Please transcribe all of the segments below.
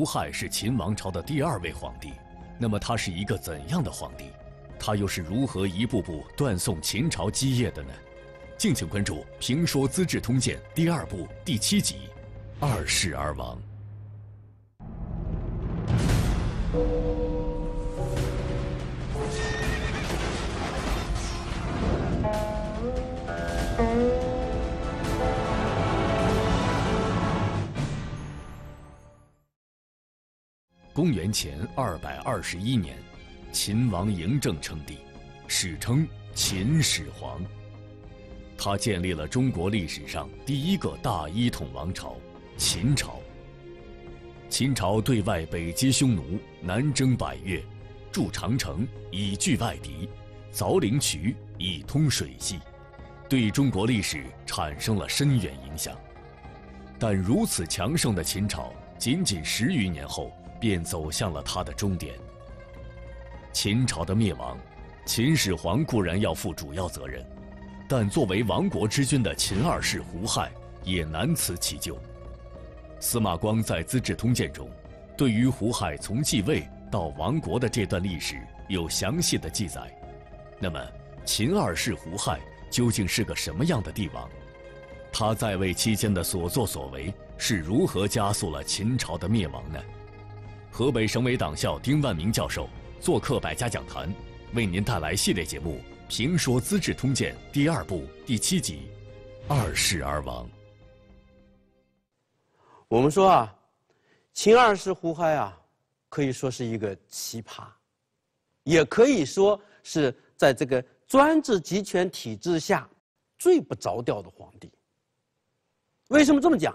胡亥是秦王朝的第二位皇帝，那么他是一个怎样的皇帝？他又是如何一步步断送秦朝基业的呢？敬请关注《评说资治通鉴》第二部第七集，《二世而亡》。公元前二百二十一年，秦王嬴政称帝，史称秦始皇。他建立了中国历史上第一个大一统王朝——秦朝。秦朝对外北击匈奴，南征百越，筑长城以拒外敌，凿陵渠以通水系，对中国历史产生了深远影响。但如此强盛的秦朝，仅仅十余年后。便走向了他的终点。秦朝的灭亡，秦始皇固然要负主要责任，但作为亡国之君的秦二世胡亥也难辞其咎。司马光在《资治通鉴》中，对于胡亥从继位到亡国的这段历史有详细的记载。那么，秦二世胡亥究竟是个什么样的帝王？他在位期间的所作所为是如何加速了秦朝的灭亡呢？河北省委党校丁万明教授做客百家讲坛，为您带来系列节目《评说资治通鉴》第二部第七集《二世而亡》。我们说啊，秦二世胡亥啊，可以说是一个奇葩，也可以说是在这个专制集权体制下最不着调的皇帝。为什么这么讲？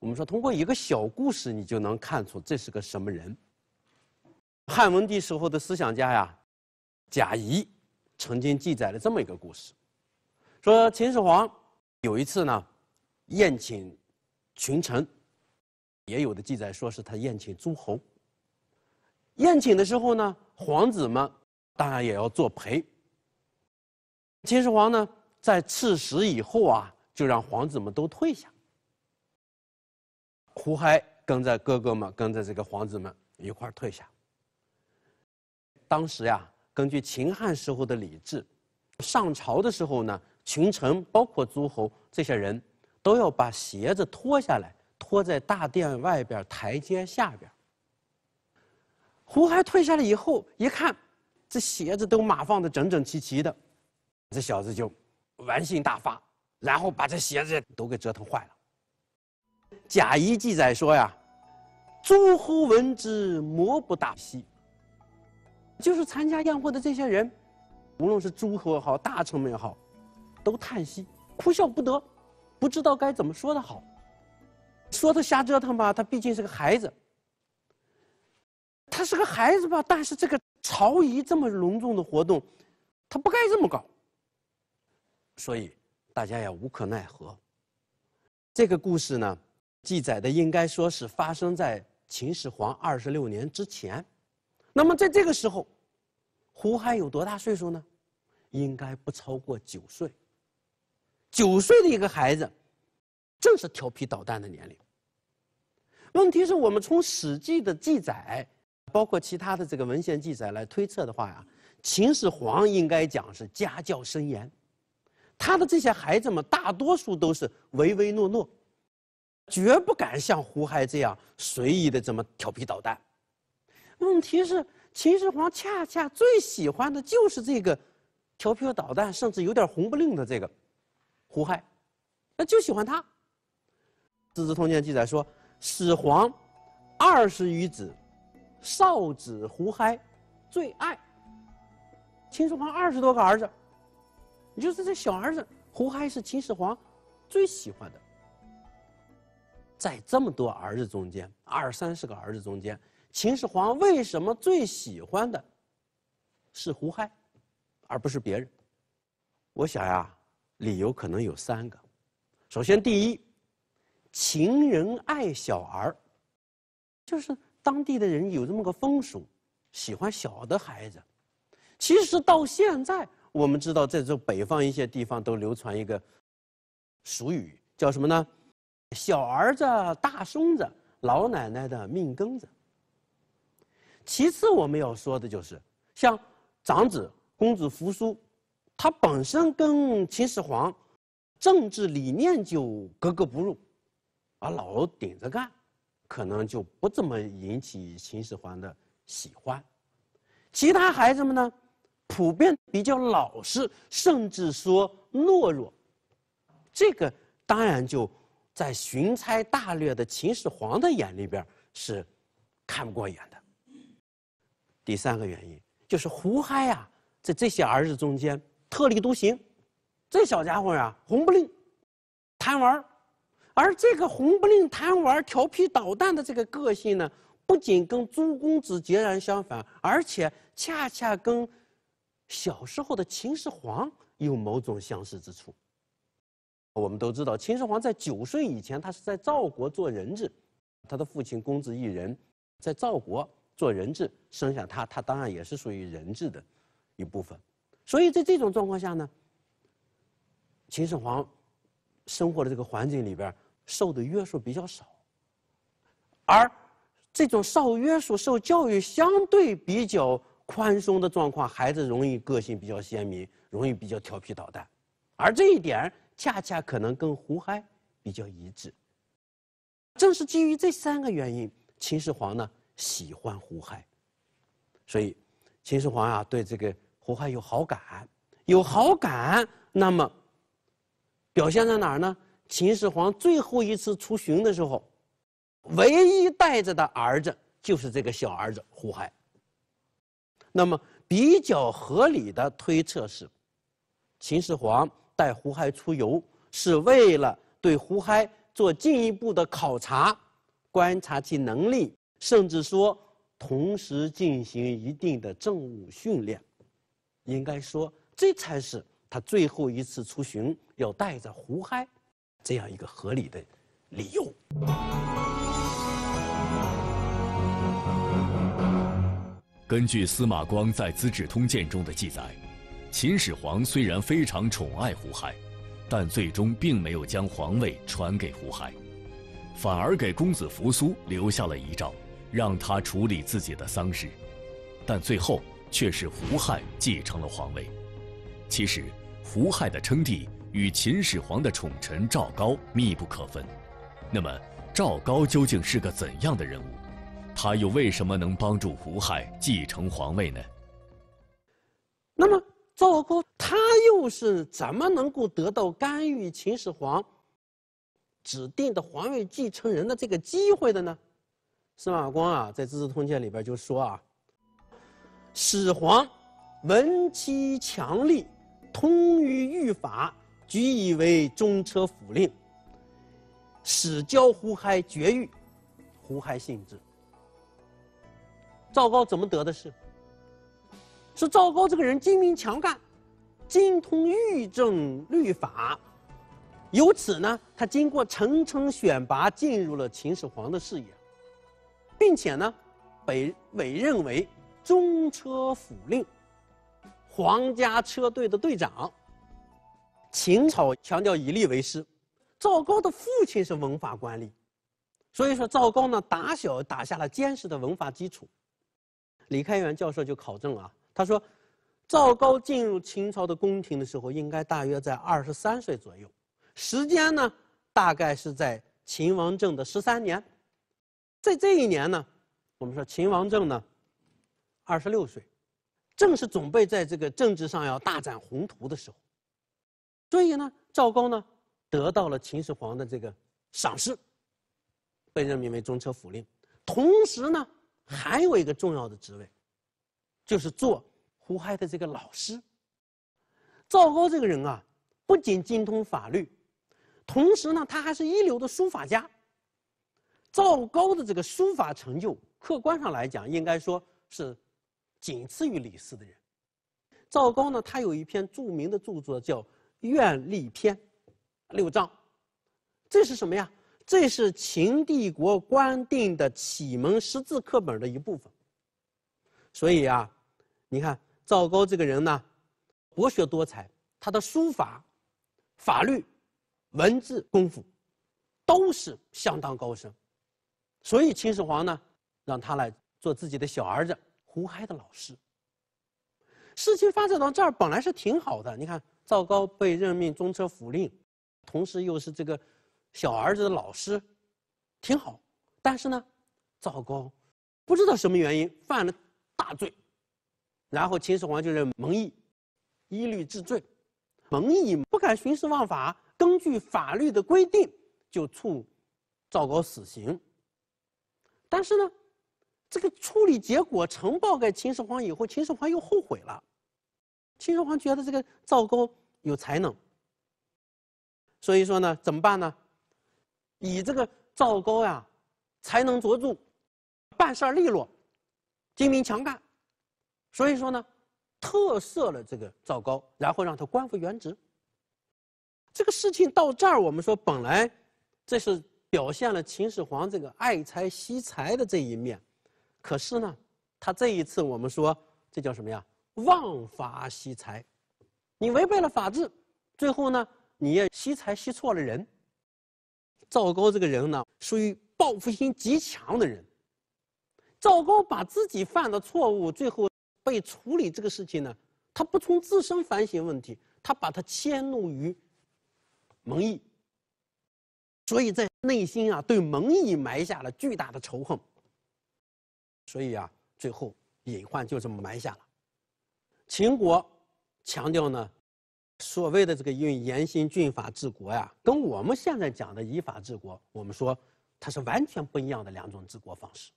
我们说，通过一个小故事，你就能看出这是个什么人。汉文帝时候的思想家呀，贾谊曾经记载了这么一个故事：，说秦始皇有一次呢，宴请群臣，也有的记载说是他宴请诸侯。宴请的时候呢，皇子们当然也要作陪。秦始皇呢，在赐食以后啊，就让皇子们都退下。胡亥跟着哥哥们，跟着这个皇子们一块儿退下。当时呀，根据秦汉时候的礼制，上朝的时候呢，群臣包括诸侯这些人都要把鞋子脱下来，脱在大殿外边台阶下边。胡亥退下来以后，一看，这鞋子都码放的整整齐齐的，这小子就玩性大发，然后把这鞋子都给折腾坏了。贾谊记载说呀，诸侯闻之，莫不大喜。”就是参加宴会的这些人，无论是诸侯好大臣们也好，都叹息，哭笑不得，不知道该怎么说的好。说他瞎折腾吧，他毕竟是个孩子；他是个孩子吧，但是这个朝仪这么隆重的活动，他不该这么搞。所以大家也无可奈何。这个故事呢。记载的应该说是发生在秦始皇二十六年之前。那么在这个时候，胡亥有多大岁数呢？应该不超过九岁。九岁的一个孩子，正是调皮捣蛋的年龄。问题是我们从《史记》的记载，包括其他的这个文献记载来推测的话呀，秦始皇应该讲是家教森严，他的这些孩子们大多数都是唯唯诺诺。绝不敢像胡亥这样随意的这么调皮捣蛋。问题是秦始皇恰恰最喜欢的就是这个调皮捣蛋，甚至有点红不灵的这个胡亥，那就喜欢他。《资治通鉴》记载说，始皇二十余子，少子胡亥最爱。秦始皇二十多个儿子，也就是这小儿子胡亥是秦始皇最喜欢的。在这么多儿子中间，二三十个儿子中间，秦始皇为什么最喜欢的是胡亥，而不是别人？我想呀，理由可能有三个。首先，第一，秦人爱小儿，就是当地的人有这么个风俗，喜欢小的孩子。其实到现在，我们知道，在这北方一些地方都流传一个俗语，叫什么呢？小儿子、大孙子，老奶奶的命根子。其次，我们要说的就是像长子公子扶苏，他本身跟秦始皇政治理念就格格不入，而老顶着干，可能就不怎么引起秦始皇的喜欢。其他孩子们呢，普遍比较老实，甚至说懦弱，这个当然就。在巡差大略的秦始皇的眼里边是看不过眼的。第三个原因就是胡亥呀，在这些儿子中间特立独行，这小家伙呀红不吝，贪玩而这个红不吝贪玩调皮捣蛋的这个个性呢，不仅跟朱公子截然相反，而且恰恰跟小时候的秦始皇有某种相似之处。我们都知道，秦始皇在九岁以前，他是在赵国做人质，他的父亲公子异人在赵国做人质，生下他，他当然也是属于人质的一部分。所以在这种状况下呢，秦始皇生活的这个环境里边，受的约束比较少，而这种受约束、受教育相对比较宽松的状况，孩子容易个性比较鲜明，容易比较调皮捣蛋，而这一点。恰恰可能跟胡亥比较一致。正是基于这三个原因，秦始皇呢喜欢胡亥，所以秦始皇啊对这个胡亥有好感，有好感，那么表现在哪儿呢？秦始皇最后一次出巡的时候，唯一带着的儿子就是这个小儿子胡亥。那么比较合理的推测是，秦始皇。带胡亥出游，是为了对胡亥做进一步的考察，观察其能力，甚至说同时进行一定的政务训练。应该说，这才是他最后一次出巡要带着胡亥这样一个合理的理由。根据司马光在《资治通鉴》中的记载。秦始皇虽然非常宠爱胡亥，但最终并没有将皇位传给胡亥，反而给公子扶苏留下了遗诏，让他处理自己的丧事。但最后却是胡亥继承了皇位。其实，胡亥的称帝与秦始皇的宠臣赵高密不可分。那么，赵高究竟是个怎样的人物？他又为什么能帮助胡亥继承皇位呢？那么。赵高他又是怎么能够得到干预秦始皇指定的皇位继承人的这个机会的呢？司马光啊，在《资治通鉴》里边就说啊：“始皇文其强力，通于御法，举以为中车府令。始教胡亥绝育，胡亥信之。”赵高怎么得的是？说赵高这个人精明强干，精通御政律法，由此呢，他经过层层选拔进入了秦始皇的视野，并且呢，被委任为中车府令，皇家车队的队长。秦朝强调以吏为师，赵高的父亲是文法官吏，所以说赵高呢打小打下了坚实的文化基础。李开元教授就考证啊。他说，赵高进入秦朝的宫廷的时候，应该大约在二十三岁左右。时间呢，大概是在秦王政的十三年，在这一年呢，我们说秦王政呢二十六岁，正是准备在这个政治上要大展宏图的时候。所以呢，赵高呢得到了秦始皇的这个赏识，被任命为中车府令，同时呢还有一个重要的职位，就是做。胡亥的这个老师，赵高这个人啊，不仅精通法律，同时呢，他还是一流的书法家。赵高的这个书法成就，客观上来讲，应该说是仅次于李斯的人。赵高呢，他有一篇著名的著作叫《愿力篇》，六章。这是什么呀？这是秦帝国官定的启蒙识字课本的一部分。所以啊，你看。赵高这个人呢，博学多才，他的书法、法律、文字功夫，都是相当高深，所以秦始皇呢，让他来做自己的小儿子胡亥的老师。事情发展到这儿本来是挺好的，你看赵高被任命中车府令，同时又是这个小儿子的老师，挺好。但是呢，赵高不知道什么原因犯了大罪。然后秦始皇就认蒙毅，依律治罪，蒙毅不敢徇私枉法，根据法律的规定就处赵高死刑。但是呢，这个处理结果呈报给秦始皇以后，秦始皇又后悔了。秦始皇觉得这个赵高有才能，所以说呢，怎么办呢？以这个赵高呀，才能卓著，办事利落，精明强干。所以说呢，特赦了这个赵高，然后让他官复原职。这个事情到这儿，我们说本来这是表现了秦始皇这个爱才惜才的这一面，可是呢，他这一次我们说这叫什么呀？枉法惜才，你违背了法治，最后呢，你也惜才惜错了人。赵高这个人呢，属于报复心极强的人。赵高把自己犯的错误最后。被处理这个事情呢，他不从自身反省问题，他把它迁怒于蒙毅，所以在内心啊对蒙毅埋下了巨大的仇恨，所以啊最后隐患就这么埋下了。秦国强调呢，所谓的这个用严刑峻法治国呀，跟我们现在讲的依法治国，我们说它是完全不一样的两种治国方式。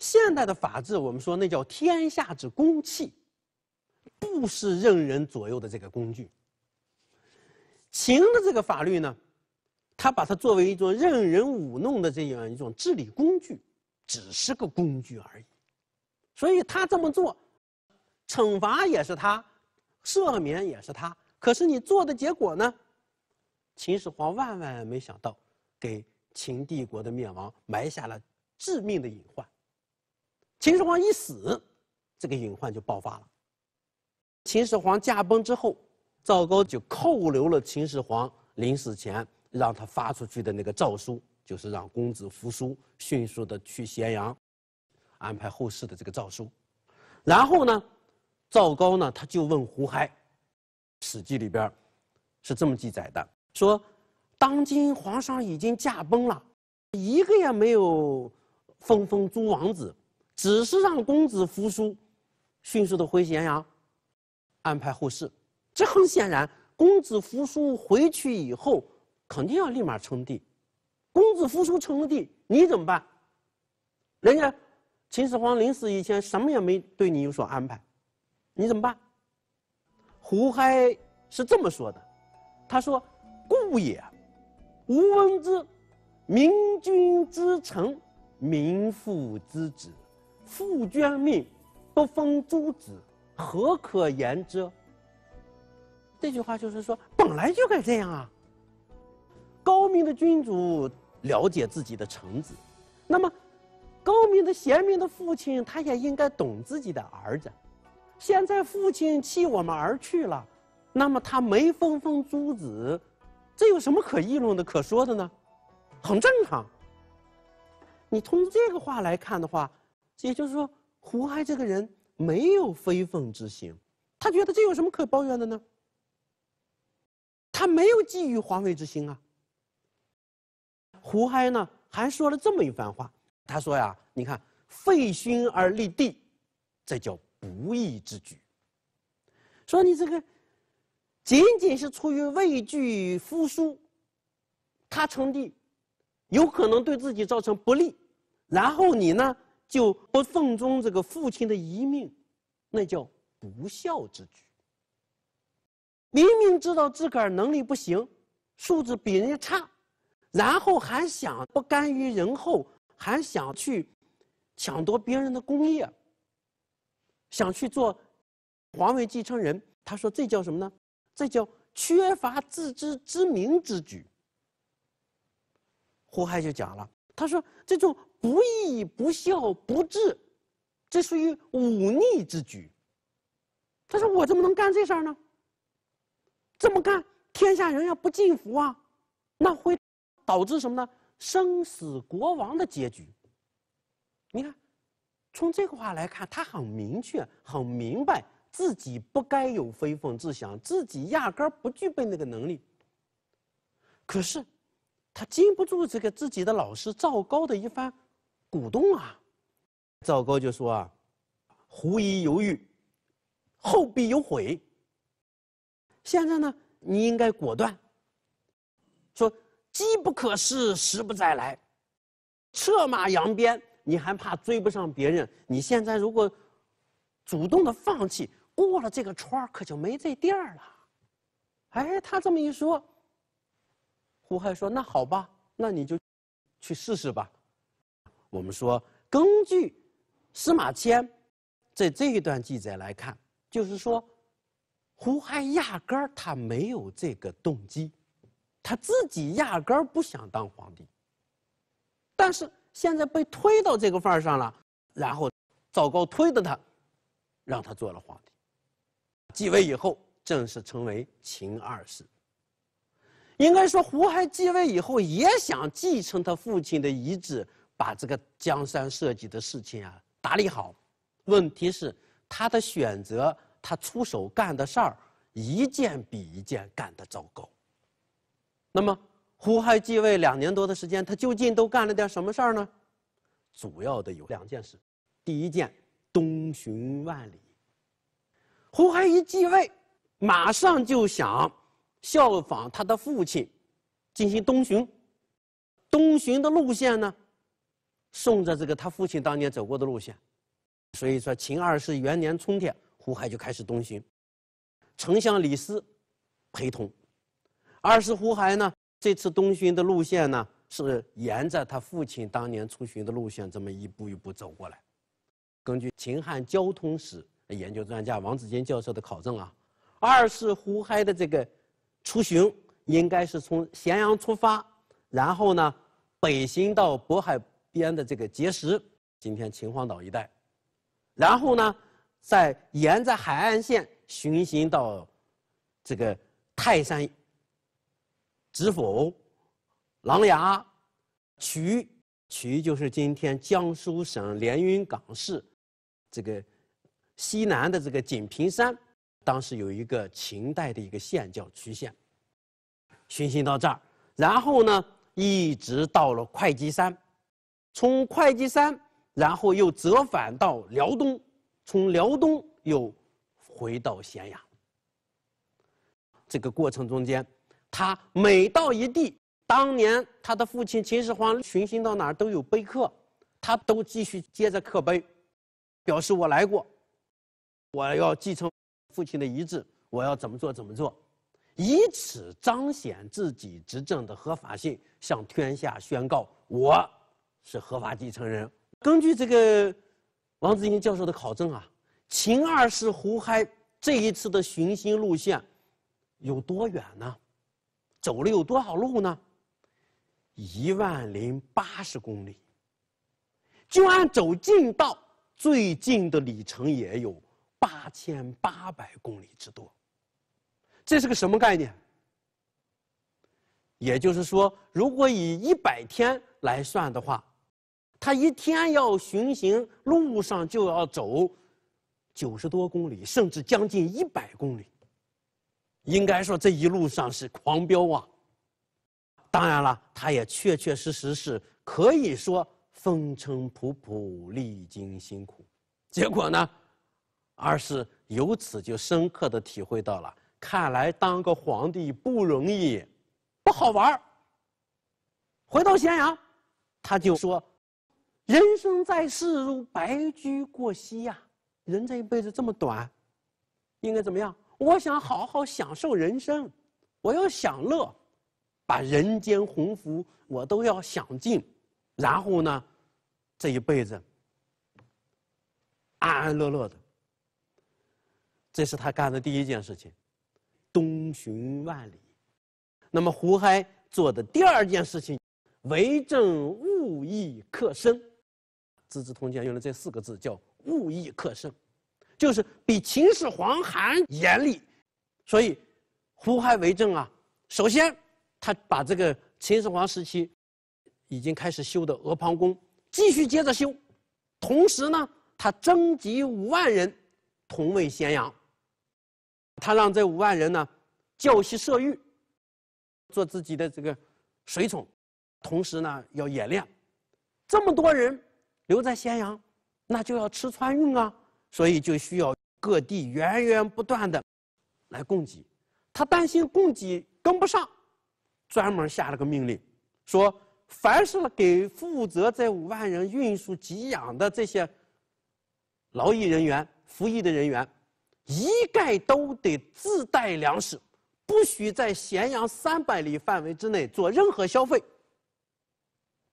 现代的法治，我们说那叫天下之公器，不是任人左右的这个工具。秦的这个法律呢，他把它作为一种任人舞弄的这样一种治理工具，只是个工具而已。所以他这么做，惩罚也是他，赦免也是他。可是你做的结果呢？秦始皇万万没想到，给秦帝国的灭亡埋下了致命的隐患。秦始皇一死，这个隐患就爆发了。秦始皇驾崩之后，赵高就扣留了秦始皇临死前让他发出去的那个诏书，就是让公子扶苏迅速的去咸阳，安排后事的这个诏书。然后呢，赵高呢，他就问胡亥，《史记》里边是这么记载的：说，当今皇上已经驾崩了，一个也没有封封诸王子。只是让公子扶苏迅速的回咸阳，安排后事。这很显然，公子扶苏回去以后，肯定要立马称帝。公子扶苏称了帝，你怎么办？人家秦始皇临死以前什么也没对你有所安排，你怎么办？胡亥是这么说的，他说：“故也，吾闻之，明君之臣，民父之；子。”父捐命，不封诸子，何可言之？这句话就是说，本来就该这样啊。高明的君主了解自己的臣子，那么高明的贤明的父亲，他也应该懂自己的儿子。现在父亲弃我们而去了，那么他没封封诸子，这有什么可议论的、可说的呢？很正常。你从这个话来看的话。也就是说，胡亥这个人没有非分之心，他觉得这有什么可抱怨的呢？他没有觊觎皇位之心啊。胡亥呢还说了这么一番话，他说呀：“你看，废勋而立帝，这叫不义之举。说你这个仅仅是出于畏惧夫叔，他称帝，有可能对自己造成不利，然后你呢？”就不奉忠这个父亲的遗命，那叫不孝之举。明明知道自个儿能力不行，素质比人家差，然后还想不甘于人后，还想去抢夺别人的功业，想去做皇位继承人。他说这叫什么呢？这叫缺乏自知之明之举。胡亥就讲了，他说这种。不义不孝不智，这属于忤逆之举。他说：“我怎么能干这事儿呢？这么干，天下人要不敬服啊，那会导致什么呢？生死国王的结局。你看，从这个话来看，他很明确、很明白，自己不该有非分之想，自己压根儿不具备那个能力。可是，他经不住这个自己的老师赵高的一番。”股东啊，赵高就说啊，胡宜犹豫，后必有悔。现在呢，你应该果断。说机不可失，时不再来，策马扬鞭，你还怕追不上别人？你现在如果主动的放弃，过了这个川可就没这地儿了。哎，他这么一说，胡亥说那好吧，那你就去试试吧。我们说，根据司马迁在这一段记载来看，就是说，胡亥压根儿他没有这个动机，他自己压根儿不想当皇帝。但是现在被推到这个份儿上了，然后赵高推的他，让他做了皇帝。继位以后，正式成为秦二世。应该说，胡亥继位以后也想继承他父亲的遗志。把这个江山社稷的事情啊打理好，问题是他的选择，他出手干的事儿，一件比一件干得糟糕。那么，胡亥继位两年多的时间，他究竟都干了点什么事儿呢？主要的有两件事，第一件，东巡万里。胡亥一继位，马上就想效仿他的父亲，进行东巡。东巡的路线呢？顺着这个他父亲当年走过的路线，所以说秦二世元年春天，胡亥就开始东巡，丞相李斯陪同。二世胡亥呢，这次东巡的路线呢，是沿着他父亲当年出巡的路线，这么一步一步走过来。根据秦汉交通史研究专家王子坚教授的考证啊，二世胡亥的这个出巡，应该是从咸阳出发，然后呢，北行到渤海。边的这个碣石，今天秦皇岛一带，然后呢，再沿着海岸线巡行到这个泰山、知否、琅琊、渠渠就是今天江苏省连云港市这个西南的这个锦屏山，当时有一个秦代的一个县叫渠县。巡行到这儿，然后呢，一直到了会稽山。从会稽山，然后又折返到辽东，从辽东又回到咸阳。这个过程中间，他每到一地，当年他的父亲秦始皇巡行到哪儿都有碑刻，他都继续接着刻碑，表示我来过，我要继承父亲的遗志，我要怎么做怎么做，以此彰显自己执政的合法性，向天下宣告我。是合法继承人。根据这个，王志英教授的考证啊，秦二世胡亥这一次的寻亲路线有多远呢？走了有多少路呢？一万零八十公里。就按走近道，最近的里程也有八千八百公里之多。这是个什么概念？也就是说，如果以一百天来算的话。他一天要巡行，路上就要走九十多公里，甚至将近一百公里。应该说这一路上是狂飙啊。当然了，他也确确实实是可以说风尘仆仆，历经辛苦。结果呢，二是由此就深刻的体会到了，看来当个皇帝不容易，不好玩儿。回到咸阳，他就说。人生在世如白驹过隙呀，人这一辈子这么短，应该怎么样？我想好好享受人生，我要享乐，把人间鸿福我都要享尽，然后呢，这一辈子安安乐乐的。这是他干的第一件事情，东巡万里。那么胡亥做的第二件事情，为政务义克生。《资治通鉴》用了这四个字叫“物益克胜”，就是比秦始皇还严厉。所以，胡亥为政啊，首先，他把这个秦始皇时期已经开始修的阿房宫继续接着修，同时呢，他征集五万人，同为咸阳。他让这五万人呢，教习射御，做自己的这个随从，同时呢，要演练，这么多人。留在咸阳，那就要吃穿用啊，所以就需要各地源源不断的来供给。他担心供给跟不上，专门下了个命令，说凡是给负责这五万人运输给养的这些劳役人员、服役的人员，一概都得自带粮食，不许在咸阳三百里范围之内做任何消费。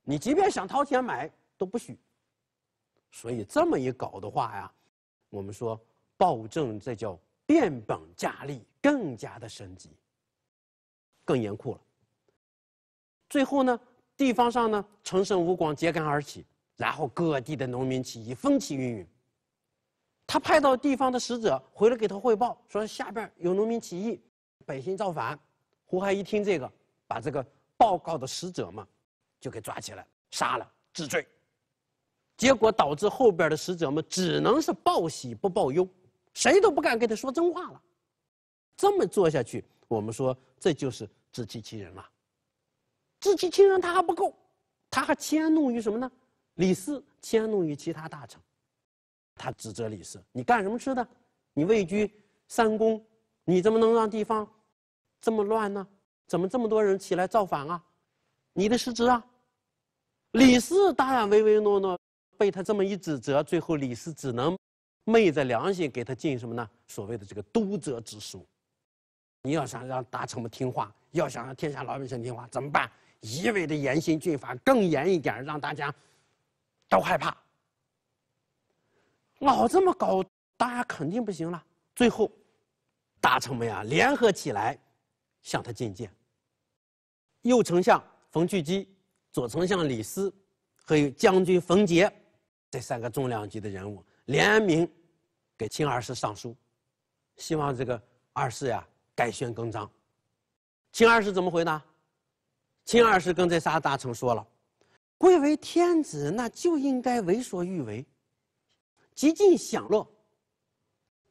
你即便想掏钱买，都不许。所以这么一搞的话呀，我们说暴政这叫变本加厉，更加的升级，更严酷了。最后呢，地方上呢，陈胜吴广揭竿而起，然后各地的农民起义风起云涌。他派到地方的使者回来给他汇报，说下边有农民起义，百姓造反。胡亥一听这个，把这个报告的使者嘛，就给抓起来杀了治罪。结果导致后边的使者们只能是报喜不报忧，谁都不敢跟他说真话了。这么做下去，我们说这就是自欺欺人了。自欺欺人他还不够，他还迁怒于什么呢？李斯迁怒于其他大臣，他指责李斯：“你干什么吃的？你位居三公，你怎么能让地方这么乱呢？怎么这么多人起来造反啊？你的失职啊！”李斯当然唯唯诺诺。被他这么一指责，最后李斯只能昧着良心给他进什么呢？所谓的这个督责之书。你要想让大臣们听话，要想让天下老百姓听话，怎么办？一味的严刑峻法更严一点，让大家都害怕。老这么搞，大家肯定不行了。最后，大臣们啊联合起来，向他进谏。右丞相冯去基、左丞相李斯，还有将军冯杰这三个重量级的人物联名给秦二世上书，希望这个二世呀改弦更张。秦二世怎么回答？秦二世跟这仨大臣说了：“贵为天子，那就应该为所欲为，极尽享乐，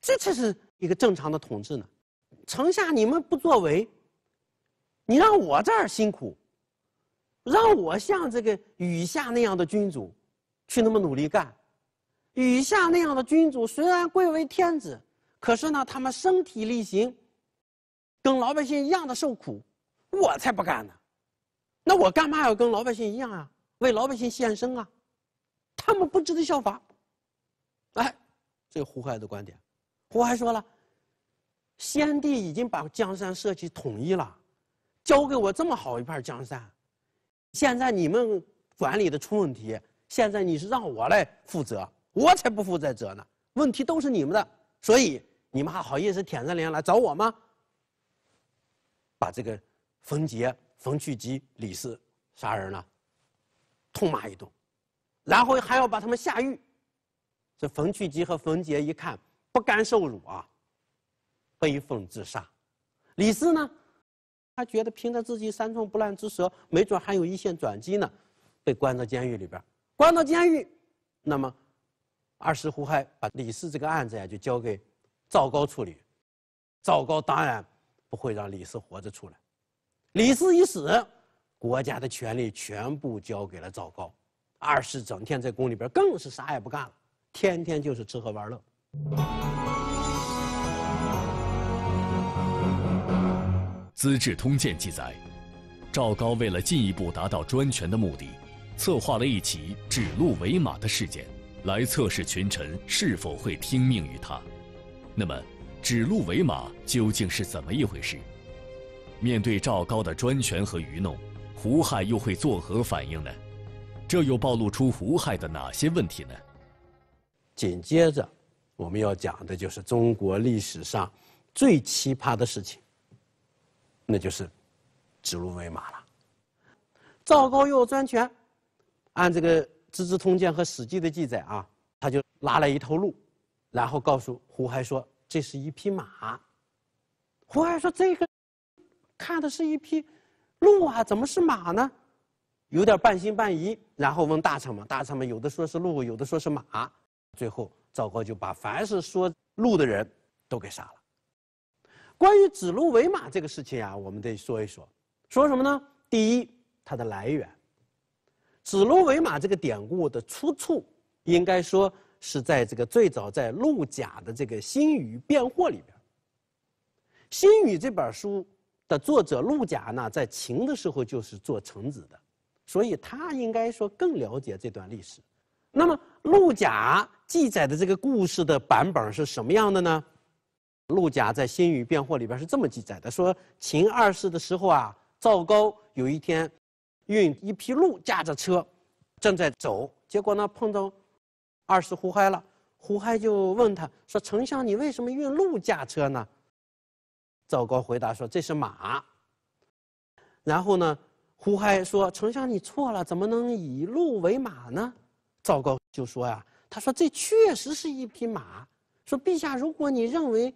这才是一个正常的统治呢。城下你们不作为，你让我这儿辛苦，让我像这个雨下那样的君主。”去那么努力干，以下那样的君主虽然贵为天子，可是呢，他们身体力行，跟老百姓一样的受苦，我才不干呢，那我干嘛要跟老百姓一样啊？为老百姓献身啊？他们不值得效法。哎，这个胡亥的观点。胡亥说了，先帝已经把江山社稷统一了，交给我这么好一片江山，现在你们管理的出问题。现在你是让我来负责，我才不负责呢。问题都是你们的，所以你们还好意思舔着脸来找我吗？把这个冯杰、冯去疾、李四杀人呢，痛骂一顿，然后还要把他们下狱。这冯去疾和冯杰一看不甘受辱啊，悲愤自杀。李四呢，他觉得凭着自己三寸不烂之舌，没准还有一线转机呢，被关到监狱里边关到监狱，那么，二世胡亥把李斯这个案子呀就交给赵高处理。赵高当然不会让李斯活着出来。李斯一死，国家的权力全部交给了赵高。二世整天在宫里边更是啥也不干了，天天就是吃喝玩乐。《资治通鉴》记载，赵高为了进一步达到专权的目的。策划了一起指鹿为马的事件，来测试群臣是否会听命于他。那么，指鹿为马究竟是怎么一回事？面对赵高的专权和愚弄，胡亥又会作何反应呢？这又暴露出胡亥的哪些问题呢？紧接着，我们要讲的就是中国历史上最奇葩的事情，那就是指鹿为马了。赵高又专权。按这个《资治通鉴》和《史记》的记载啊，他就拉了一头鹿，然后告诉胡亥说：“这是一匹马。”胡亥说：“这个看的是一匹鹿啊，怎么是马呢？”有点半信半疑，然后问大臣们，大臣们有的说是鹿，有的说是马，最后赵高就把凡是说鹿的人都给杀了。关于“指鹿为马”这个事情啊，我们得说一说，说什么呢？第一，它的来源。“指鹿为马”这个典故的出处，应该说是在这个最早在陆贾的这个《新语辩惑》里边。《新语》这本书的作者陆贾呢，在秦的时候就是做臣子的，所以他应该说更了解这段历史。那么陆贾记载的这个故事的版本是什么样的呢？陆贾在《新语辩惑》里边是这么记载的：说秦二世的时候啊，赵高有一天。运一批鹿，驾着车，正在走。结果呢，碰到二世胡亥了。胡亥就问他说：“丞相，你为什么运鹿驾车呢？”赵高回答说：“这是马。”然后呢，胡亥说：“丞相，你错了，怎么能以鹿为马呢？”赵高就说呀：“他说这确实是一匹马。说陛下，如果你认为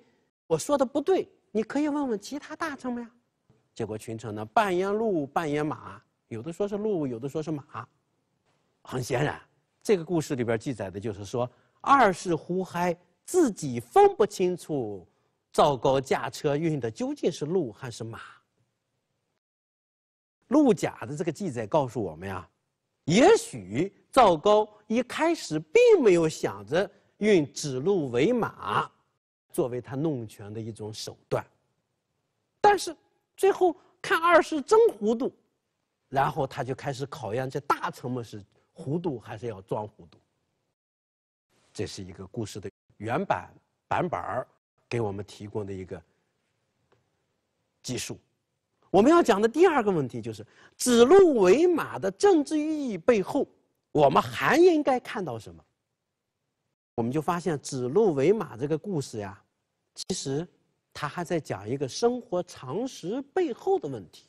我说的不对，你可以问问其他大臣们呀。”结果群臣呢，半言鹿，半言马。有的说是鹿，有的说是马。很显然，这个故事里边记载的就是说，二世胡亥自己分不清楚赵高驾车运的究竟是鹿还是马。鹿贾的这个记载告诉我们呀，也许赵高一开始并没有想着运指鹿为马作为他弄权的一种手段，但是最后看二世真糊涂。然后他就开始考验这大臣们是糊涂还是要装糊涂。这是一个故事的原版版本儿给我们提供的一个技术。我们要讲的第二个问题就是“指鹿为马”的政治意义背后，我们还应该看到什么？我们就发现“指鹿为马”这个故事呀，其实他还在讲一个生活常识背后的问题。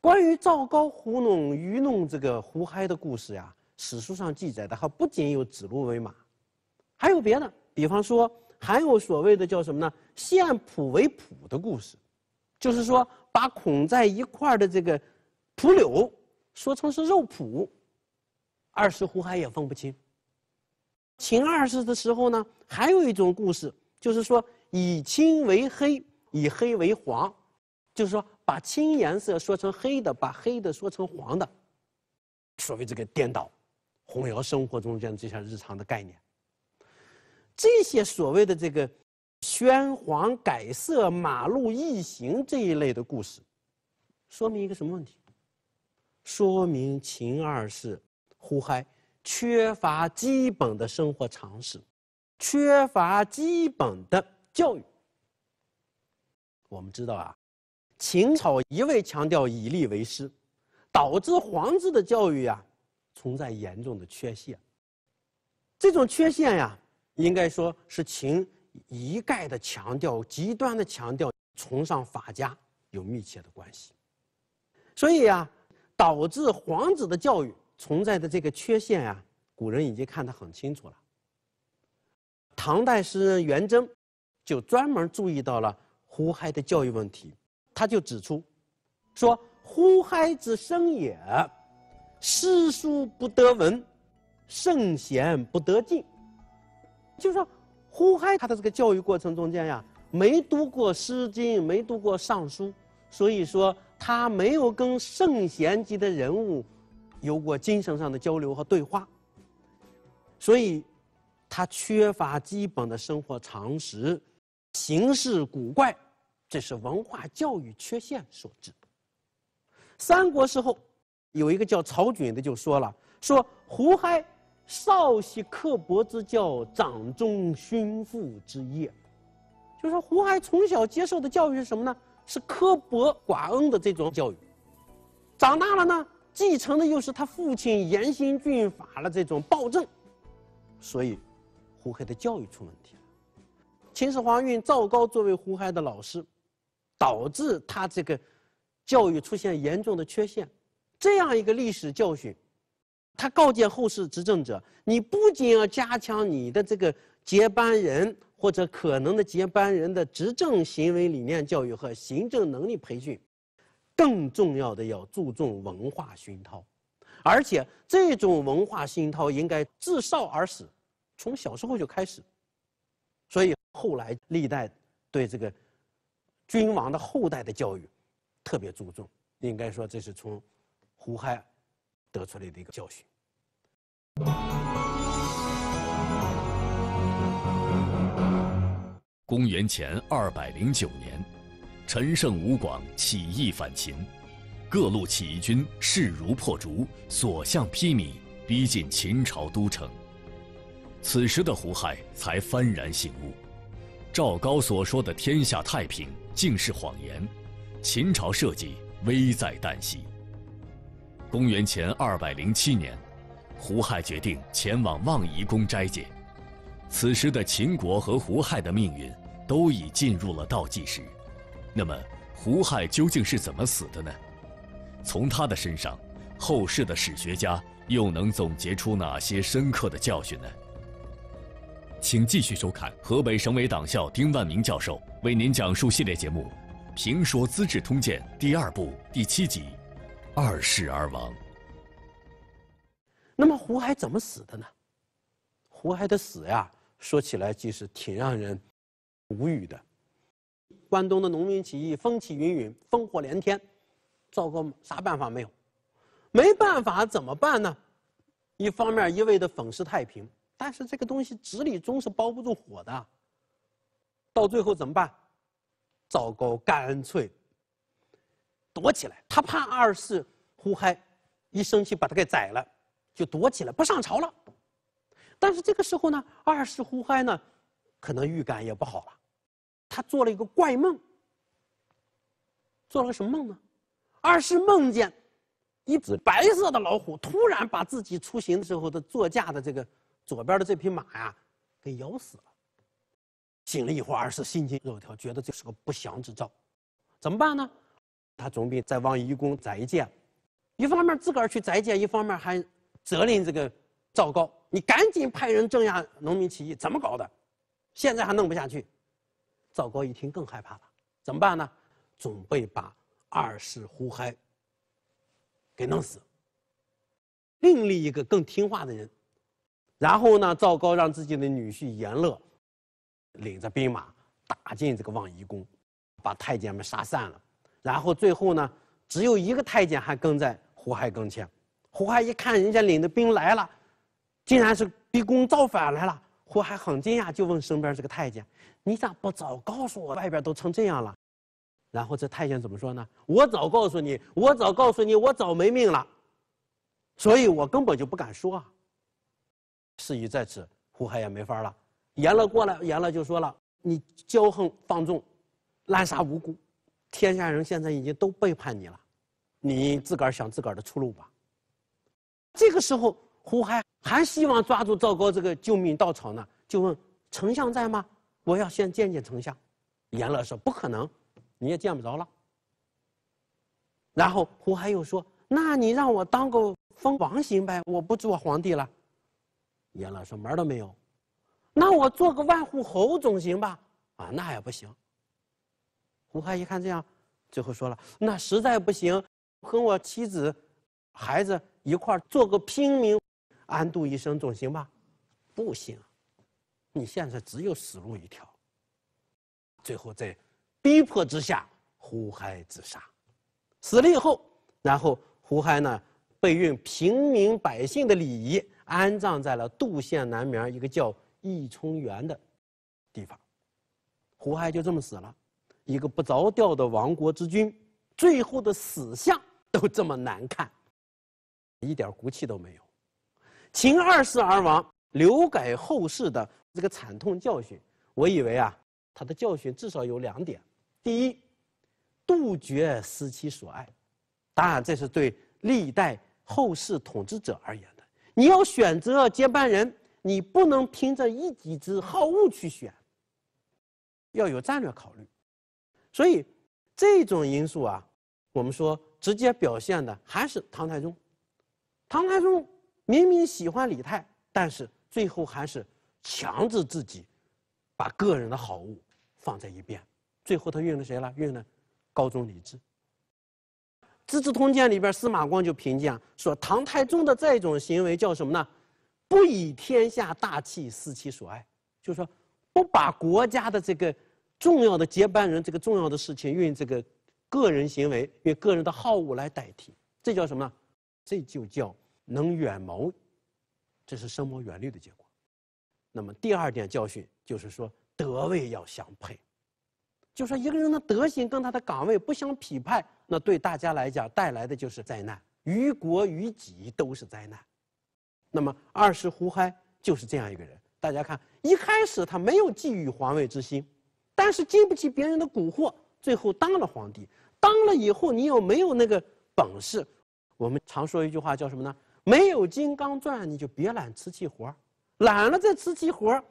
关于赵高糊弄、愚弄这个胡亥的故事呀，史书上记载的还不仅有指鹿为马，还有别的，比方说还有所谓的叫什么呢？献卜为卜的故事，就是说把孔在一块的这个蒲柳说成是肉蒲，二是胡亥也分不清。秦二世的时候呢，还有一种故事，就是说以青为黑，以黑为黄。就是说，把青颜色说成黑的，把黑的说成黄的，所谓这个颠倒，混淆生活中间这些日常的概念。这些所谓的这个宣黄改色、马路异形这一类的故事，说明一个什么问题？说明秦二世胡亥缺乏基本的生活常识，缺乏基本的教育。我们知道啊。秦朝一味强调以利为师，导致皇子的教育啊存在严重的缺陷。这种缺陷呀，应该说是秦一概的强调、极端的强调、崇尚法家有密切的关系。所以呀，导致皇子的教育存在的这个缺陷呀，古人已经看得很清楚了。唐代诗人元稹就专门注意到了胡亥的教育问题。他就指出，说胡亥之生也，诗书不得闻，圣贤不得进。就说胡亥他的这个教育过程中间呀，没读过诗经，没读过尚书，所以说他没有跟圣贤级的人物有过精神上的交流和对话，所以他缺乏基本的生活常识，行事古怪。这是文化教育缺陷所致。三国时候，有一个叫曹均的就说了：“说胡亥，少习刻薄之教，掌中勋父之业。”就是说，胡亥从小接受的教育是什么呢？是刻薄寡恩的这种教育。长大了呢，继承的又是他父亲严刑峻法的这种暴政。所以，胡亥的教育出问题了。秦始皇用赵高作为胡亥的老师。导致他这个教育出现严重的缺陷，这样一个历史教训，他告诫后世执政者：，你不仅要加强你的这个接班人或者可能的接班人的执政行为理念教育和行政能力培训，更重要的要注重文化熏陶，而且这种文化熏陶应该自少而始，从小时候就开始。所以后来历代对这个。君王的后代的教育，特别注重。应该说，这是从胡亥得出来的一个教训。公元前二百零九年，陈胜吴广起义反秦，各路起义军势如破竹，所向披靡，逼近秦朝都城。此时的胡亥才幡然醒悟。赵高所说的天下太平竟是谎言，秦朝社稷危在旦夕。公元前二百零七年，胡亥决定前往望夷宫斋戒。此时的秦国和胡亥的命运都已进入了倒计时。那么，胡亥究竟是怎么死的呢？从他的身上，后世的史学家又能总结出哪些深刻的教训呢？请继续收看河北省委党校丁万明教授为您讲述系列节目《评说资治通鉴》第二部第七集“二世而亡”。那么胡亥怎么死的呢？胡亥的死呀，说起来其实挺让人无语的。关东的农民起义风起云涌，烽火连天，赵高啥办法没有？没办法，怎么办呢？一方面一味的粉饰太平。但是这个东西纸里终是包不住火的。到最后怎么办？赵高干脆躲起来，他怕二世胡亥一生气把他给宰了，就躲起来不上朝了。但是这个时候呢，二世胡亥呢，可能预感也不好了，他做了一个怪梦，做了个什么梦呢？二世梦见一只白色的老虎突然把自己出行的时候的座驾的这个。左边的这匹马呀，给咬死了。醒了一会二世心惊肉跳，觉得这是个不祥之兆，怎么办呢？他准备再往愚公宅建，一方面自个儿去宅建，一方面还责令这个赵高，你赶紧派人镇压农民起义，怎么搞的？现在还弄不下去。赵高一听更害怕了，怎么办呢？准备把二世胡亥给弄死，另立一个更听话的人。然后呢？赵高让自己的女婿阎乐，领着兵马打进这个望夷宫，把太监们杀散了。然后最后呢，只有一个太监还跟在胡亥跟前。胡亥一看人家领的兵来了，竟然是逼宫造反来了。胡亥很惊讶，就问身边这个太监：“你咋不早告诉我？外边都成这样了。”然后这太监怎么说呢？“我早告诉你，我早告诉你，我早没命了，所以我根本就不敢说。”事已在此，胡亥也没法了。阎乐过来，阎乐就说了：“你骄横放纵，滥杀无辜，天下人现在已经都背叛你了，你自个儿想自个儿的出路吧。”这个时候，胡亥还希望抓住赵高这个救命稻草呢，就问丞相在吗？我要先见见丞相。阎乐说：“不可能，你也见不着了。”然后胡亥又说：“那你让我当个封王行呗，我不做皇帝了。”爷老说门儿都没有，那我做个万户侯总行吧？啊，那也不行。胡亥一看这样，最后说了，那实在不行，和我妻子、孩子一块做个平民，安度一生总行吧？不行，你现在只有死路一条。最后在逼迫之下，胡亥自杀，死了以后，然后胡亥呢，备用平民百姓的礼仪。安葬在了杜县南边一个叫义冲园的地方，胡亥就这么死了，一个不着调的亡国之君，最后的死相都这么难看，一点骨气都没有。秦二世而亡，留给后世的这个惨痛教训，我以为啊，他的教训至少有两点：第一，杜绝思其所爱；当然，这是对历代后世统治者而言。你要选择接班人，你不能凭着一己之好恶去选，要有战略考虑。所以，这种因素啊，我们说直接表现的还是唐太宗。唐太宗明明喜欢李泰，但是最后还是强制自己把个人的好恶放在一边，最后他用了谁了？用了高宗李治。《资治通鉴》里边，司马光就评价说，唐太宗的这种行为叫什么呢？不以天下大器思其所爱，就是说，不把国家的这个重要的接班人、这个重要的事情用这个个人行为、用个人的好恶来代替，这叫什么呢？这就叫能远谋，这是深谋远虑的结果。那么第二点教训就是说，德位要相配，就说一个人的德行跟他的岗位不相匹配。那对大家来讲带来的就是灾难，于国于己都是灾难。那么，二世胡亥就是这样一个人。大家看，一开始他没有觊觎皇位之心，但是经不起别人的蛊惑，最后当了皇帝。当了以后，你有没有那个本事。我们常说一句话叫什么呢？没有金刚钻，你就别揽瓷器活儿。揽了这瓷器活儿，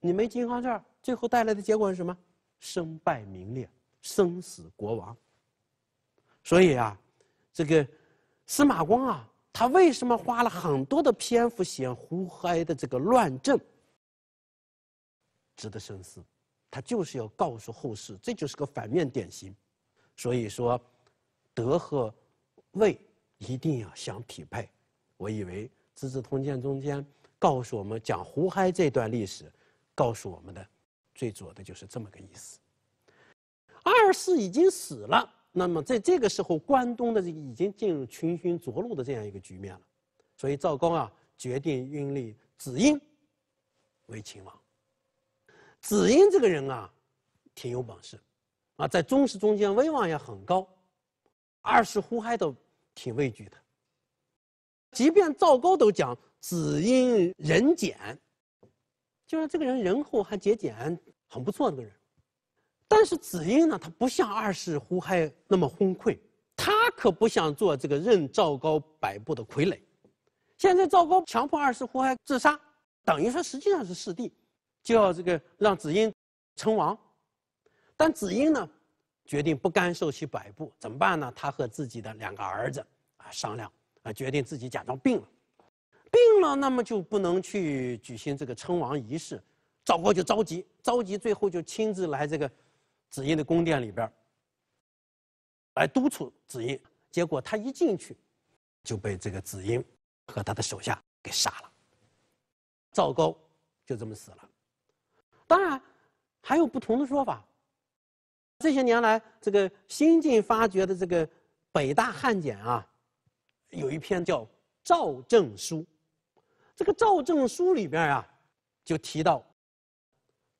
你没金刚钻，最后带来的结果是什么？身败名裂，生死国亡。所以啊，这个司马光啊，他为什么花了很多的篇幅写胡亥的这个乱政，值得深思。他就是要告诉后世，这就是个反面典型。所以说，德和位一定要相匹配。我以为《资治通鉴》中间告诉我们讲胡亥这段历史，告诉我们的最主要的就是这么个意思。二世已经死了。那么在这个时候，关东的这个已经进入群雄逐鹿的这样一个局面了，所以赵高啊决定拥立子婴为秦王。子婴这个人啊，挺有本事，啊，在宗室中间威望也很高，二世胡亥都挺畏惧的。即便赵高都讲子婴仁俭，就是这个人仁厚还节俭，很不错的个人。但是子婴呢，他不像二世胡亥那么昏聩，他可不想做这个任赵高摆布的傀儡。现在赵高强迫二世胡亥自杀，等于说实际上是弑帝，就要这个让子婴称王。但子婴呢，决定不甘受其摆布，怎么办呢？他和自己的两个儿子啊商量啊，决定自己假装病了，病了那么就不能去举行这个称王仪式，赵高就着急，着急最后就亲自来这个。子婴的宫殿里边，来督促子婴，结果他一进去，就被这个子婴和他的手下给杀了。赵高就这么死了。当然，还有不同的说法。这些年来，这个新晋发掘的这个北大汉简啊，有一篇叫《赵正书》，这个《赵正书》里边啊，就提到。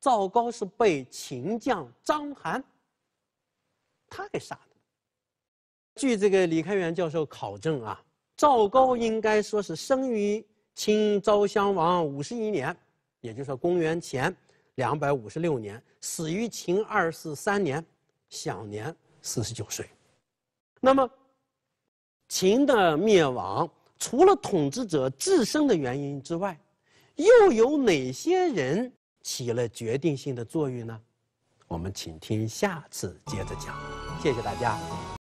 赵高是被秦将章邯他给杀的。据这个李开元教授考证啊，赵高应该说是生于秦昭襄王五十一年，也就是说公元前两百五十六年，死于秦二四三年，享年四十九岁。那么，秦的灭亡，除了统治者自身的原因之外，又有哪些人？起了决定性的作用呢，我们请听下次接着讲，谢谢大家。